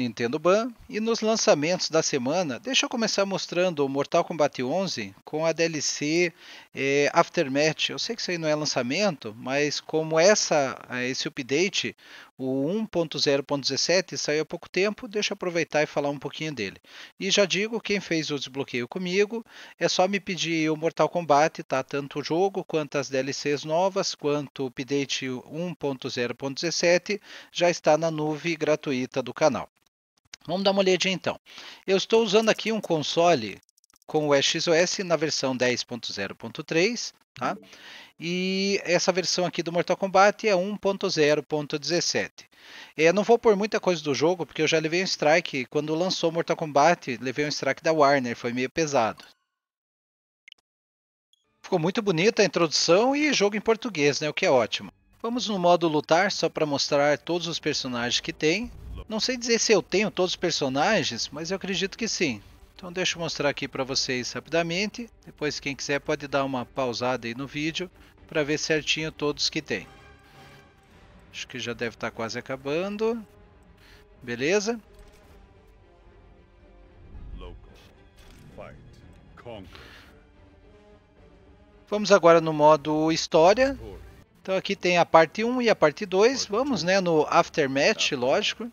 Nintendo Ban e nos lançamentos da semana, deixa eu começar mostrando o Mortal Kombat 11 com a DLC é, Aftermath. Eu sei que isso aí não é lançamento, mas como essa, é, esse update, o 1.0.17 saiu há pouco tempo, deixa eu aproveitar e falar um pouquinho dele. E já digo, quem fez o desbloqueio comigo, é só me pedir o Mortal Kombat, tá? Tanto o jogo, quanto as DLCs novas, quanto o update 1.0.17 já está na nuvem gratuita do canal. Vamos dar uma olhadinha então. Eu estou usando aqui um console com o XOS na versão 10.0.3, tá? E essa versão aqui do Mortal Kombat é 1.0.17. É, eu não vou pôr muita coisa do jogo, porque eu já levei um strike. Quando lançou Mortal Kombat, levei um strike da Warner, foi meio pesado. Ficou muito bonita a introdução e jogo em português, né? O que é ótimo. Vamos no modo lutar, só para mostrar todos os personagens que tem. Não sei dizer se eu tenho todos os personagens, mas eu acredito que sim. Então deixa eu mostrar aqui para vocês rapidamente. Depois quem quiser pode dar uma pausada aí no vídeo para ver certinho todos que tem. Acho que já deve estar tá quase acabando. Beleza? Vamos agora no modo história. Então aqui tem a parte 1 e a parte 2. Vamos né, no aftermatch, tá. lógico.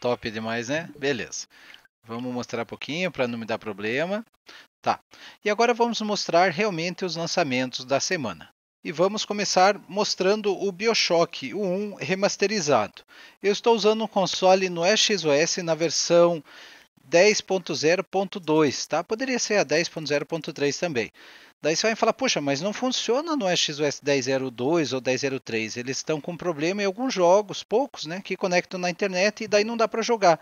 Top demais, né? Beleza. Vamos mostrar um pouquinho para não me dar problema. Tá. E agora vamos mostrar realmente os lançamentos da semana. E vamos começar mostrando o BioShock 1 remasterizado. Eu estou usando um console no XOS na versão 10.0.2, tá? Poderia ser a 10.0.3 também. Daí você vai falar, poxa, mas não funciona no XOS 10.02 ou 10.03. Eles estão com problema em alguns jogos, poucos, né? Que conectam na internet e daí não dá para jogar.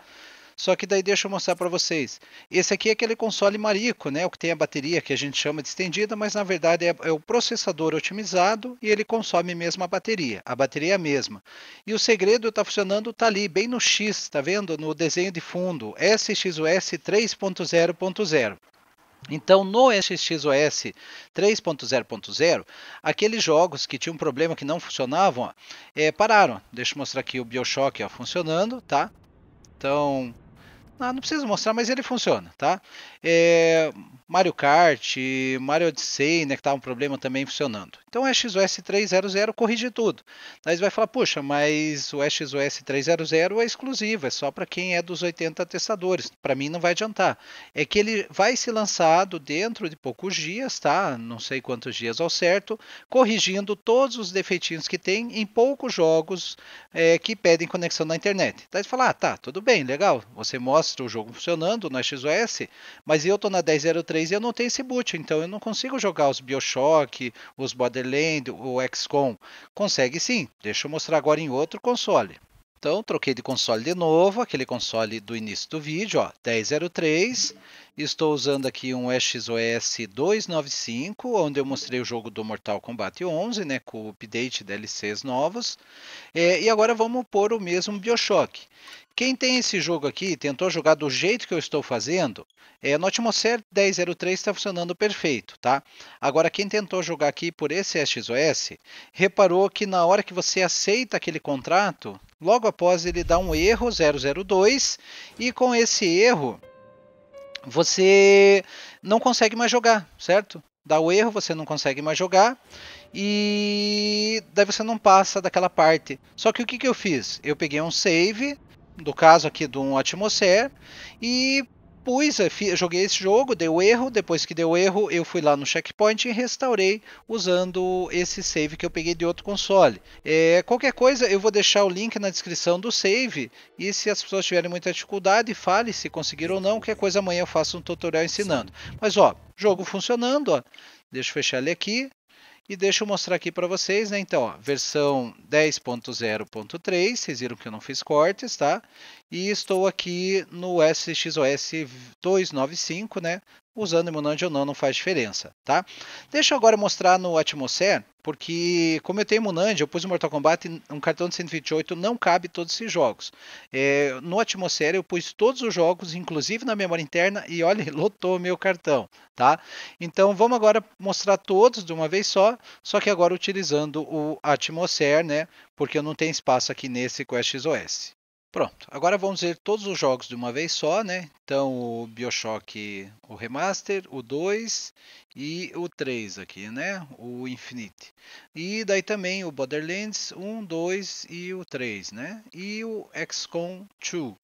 Só que daí deixa eu mostrar para vocês. Esse aqui é aquele console marico, né? O que tem a bateria que a gente chama de estendida, mas na verdade é, é o processador otimizado e ele consome mesmo a bateria. A bateria é a mesma. E o segredo está funcionando, tá ali, bem no X, tá vendo? No desenho de fundo, SXOS 3.0.0. Então, no SXOS 3.0.0, aqueles jogos que tinham um problema que não funcionavam, é, pararam. Deixa eu mostrar aqui o Bioshock ó, funcionando, tá? Então, não, ah, não preciso mostrar, mas ele funciona, tá? É, Mario Kart, Mario Odyssey, né, que estava um problema também funcionando. Então o XOS 3.0.0 corrige tudo. Daí você vai falar, puxa, mas o XOS 3.0.0 é exclusivo, é só para quem é dos 80 testadores. Para mim não vai adiantar. É que ele vai ser lançado dentro de poucos dias, tá? Não sei quantos dias ao certo, corrigindo todos os defeitinhos que tem em poucos jogos é, que pedem conexão na internet. Daí você fala, ah, tá, tudo bem, legal. Você mostra o jogo funcionando no XOS, mas eu tô na 10.03 3 e eu não tenho esse boot, então eu não consigo jogar os Bioshock, os Borderlands, o XCOM. Consegue sim, deixa eu mostrar agora em outro console. Então, troquei de console de novo, aquele console do início do vídeo, ó, 1003. Estou usando aqui um XOS 295, onde eu mostrei o jogo do Mortal Kombat 11, né, com o update DLCs novos. É, e agora vamos pôr o mesmo Bioshock. Quem tem esse jogo aqui e tentou jogar do jeito que eu estou fazendo, é, no Atmosphere 1003 está funcionando perfeito, tá? Agora, quem tentou jogar aqui por esse SXOS, reparou que na hora que você aceita aquele contrato, logo após ele dá um erro 002, e com esse erro, você não consegue mais jogar, certo? Dá o erro, você não consegue mais jogar, e daí você não passa daquela parte. Só que o que, que eu fiz? Eu peguei um save do caso aqui do um Atmosphere, e pus, eh, joguei esse jogo, deu erro, depois que deu erro, eu fui lá no checkpoint e restaurei usando esse save que eu peguei de outro console. É, qualquer coisa, eu vou deixar o link na descrição do save, e se as pessoas tiverem muita dificuldade, fale se conseguiram ou não, qualquer coisa amanhã eu faço um tutorial ensinando. Mas ó, jogo funcionando, ó. deixa eu fechar ele aqui, e deixa eu mostrar aqui para vocês, né? Então, ó, versão 10.0.3, vocês viram que eu não fiz cortes, tá? E estou aqui no SXOS 295, né? usando imunante ou não, não faz diferença, tá? Deixa eu agora mostrar no Atmosphere, porque como eu tenho imunante, eu pus o Mortal Kombat, um cartão de 128 não cabe todos esses jogos. É, no Atmosphere eu pus todos os jogos, inclusive na memória interna, e olha, lotou meu cartão, tá? Então vamos agora mostrar todos de uma vez só, só que agora utilizando o Atmosphere, né? Porque eu não tenho espaço aqui nesse QuestOS. Pronto, agora vamos ver todos os jogos de uma vez só, né? Então o Bioshock, o Remaster, o 2 e o 3 aqui, né? O Infinite. E daí também o Borderlands 1, 2 e o 3, né? E o XCOM 2.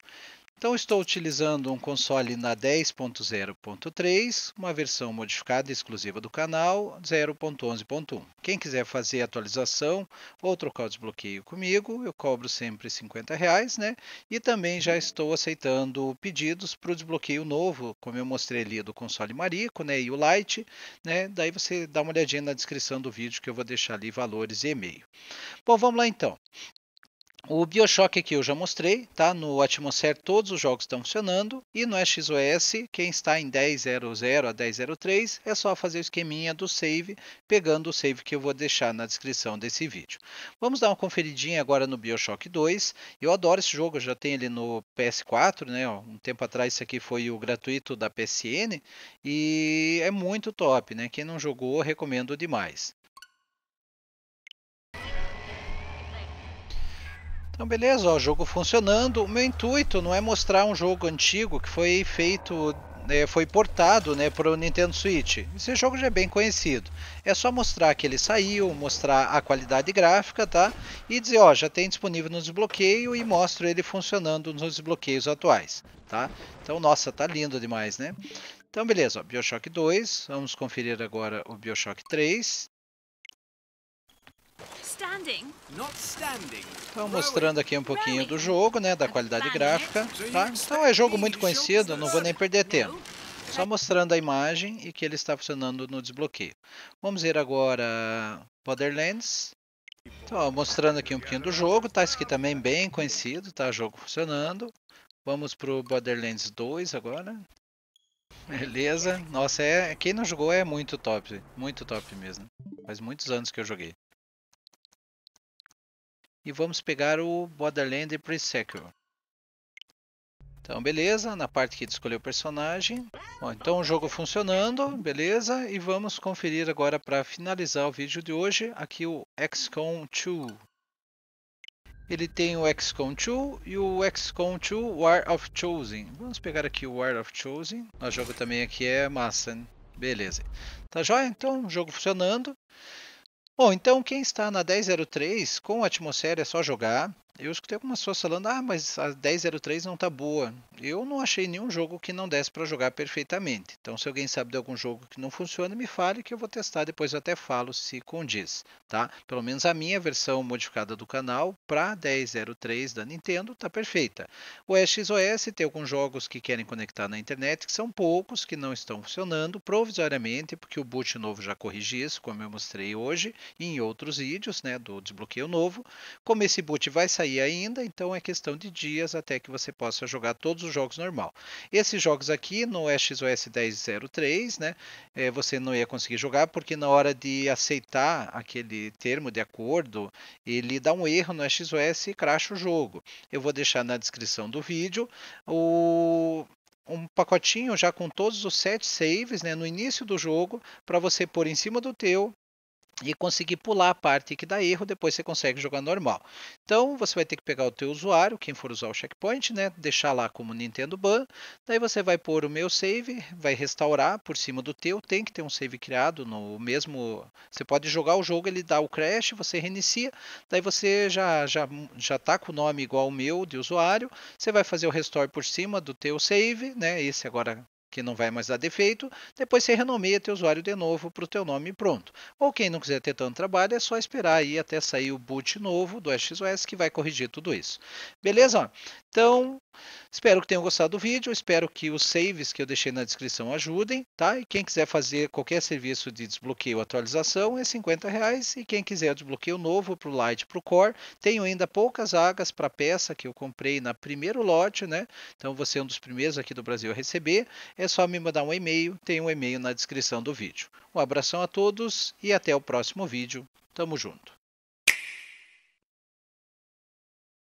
Então estou utilizando um console na 10.0.3, uma versão modificada exclusiva do canal 0.11.1. Quem quiser fazer atualização ou trocar o desbloqueio comigo, eu cobro sempre 50 reais, né? E também já uhum. estou aceitando pedidos para o desbloqueio novo, como eu mostrei ali do console Marico, né? E o Lite, né? Daí você dá uma olhadinha na descrição do vídeo que eu vou deixar ali valores e e-mail. Bom, vamos lá então. O Bioshock aqui eu já mostrei, tá? No Atmosphere todos os jogos estão funcionando e no XOS, quem está em 10.00 a 10.03 é só fazer o esqueminha do save, pegando o save que eu vou deixar na descrição desse vídeo. Vamos dar uma conferidinha agora no Bioshock 2. Eu adoro esse jogo, eu já tenho ele no PS4, né? Um tempo atrás isso aqui foi o gratuito da PSN e é muito top, né? Quem não jogou, recomendo demais. Então beleza, o jogo funcionando. O meu intuito não é mostrar um jogo antigo que foi feito, né, foi portado né, para o Nintendo Switch. Esse jogo já é bem conhecido. É só mostrar que ele saiu, mostrar a qualidade gráfica, tá? E dizer, ó, já tem disponível no desbloqueio e mostro ele funcionando nos desbloqueios atuais, tá? Então, nossa, tá lindo demais, né? Então beleza, ó, Bioshock 2, vamos conferir agora o Bioshock 3. Estou mostrando aqui um pouquinho do jogo, né, da qualidade gráfica, tá? Então é jogo muito conhecido, não vou nem perder tempo. Só mostrando a imagem e que ele está funcionando no desbloqueio. Vamos ir agora Borderlands. Então, mostrando aqui um pouquinho do jogo, tá? Esse aqui também bem conhecido, tá? Jogo funcionando. Vamos pro Borderlands 2 agora. Beleza. Nossa, é, quem não jogou é muito top. Muito top mesmo. Faz muitos anos que eu joguei. E vamos pegar o Borderlands Pre-Secure. Então, beleza, na parte aqui de escolher o personagem. Bom, então o jogo funcionando, beleza, e vamos conferir agora para finalizar o vídeo de hoje, aqui o XCOM 2. Ele tem o XCOM 2 e o XCOM 2 War of Chosen. Vamos pegar aqui o War of Chosen, o jogo também aqui é massa, beleza. Tá joia? Então, jogo funcionando. Bom, então quem está na 1003 com a atmosfera é só jogar. Eu escutei algumas pessoas falando, ah, mas a 10.03 não tá boa. Eu não achei nenhum jogo que não desse para jogar perfeitamente. Então, se alguém sabe de algum jogo que não funciona, me fale que eu vou testar. Depois eu até falo se condiz, tá? Pelo menos a minha versão modificada do canal para 10.03 da Nintendo tá perfeita. O XOS tem alguns jogos que querem conectar na internet, que são poucos, que não estão funcionando provisoriamente, porque o boot novo já corrige isso, como eu mostrei hoje em outros vídeos, né, do desbloqueio novo. Como esse boot vai sair sair ainda, então é questão de dias até que você possa jogar todos os jogos normal. Esses jogos aqui no XOS 1003, né, é, você não ia conseguir jogar porque na hora de aceitar aquele termo de acordo, ele dá um erro no XOS e cracha o jogo. Eu vou deixar na descrição do vídeo o um pacotinho já com todos os sete saves né, no início do jogo para você pôr em cima do teu e conseguir pular a parte que dá erro, depois você consegue jogar normal. Então você vai ter que pegar o teu usuário, quem for usar o checkpoint, né, deixar lá como Nintendo Ban, daí você vai pôr o meu save, vai restaurar por cima do teu, tem que ter um save criado no mesmo, você pode jogar o jogo, ele dá o crash, você reinicia, daí você já já já tá com o nome igual o meu de usuário, você vai fazer o restore por cima do teu save, né, esse agora que não vai mais dar defeito, depois você renomeia teu usuário de novo para o teu nome e pronto. Ou quem não quiser ter tanto trabalho, é só esperar aí até sair o boot novo do XOS que vai corrigir tudo isso. Beleza? Então, Espero que tenham gostado do vídeo, espero que os saves que eu deixei na descrição ajudem, tá? E quem quiser fazer qualquer serviço de desbloqueio atualização é 50 reais e quem quiser o desbloqueio novo para o Lite, para o Core, tenho ainda poucas vagas para peça que eu comprei na primeiro lote, né? Então você é um dos primeiros aqui do Brasil a receber, é só me mandar um e-mail, tem um e-mail na descrição do vídeo. Um abração a todos e até o próximo vídeo. Tamo junto.